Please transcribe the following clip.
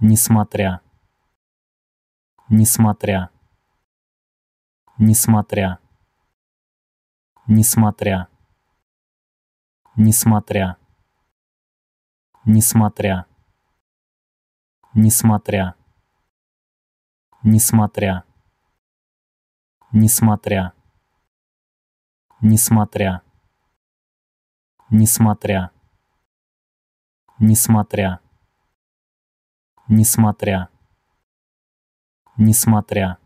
несмотря несмотря несмотря несмотря несмотря несмотря несмотря несмотря несмотря несмотря несмотря несмотря несмотря несмотря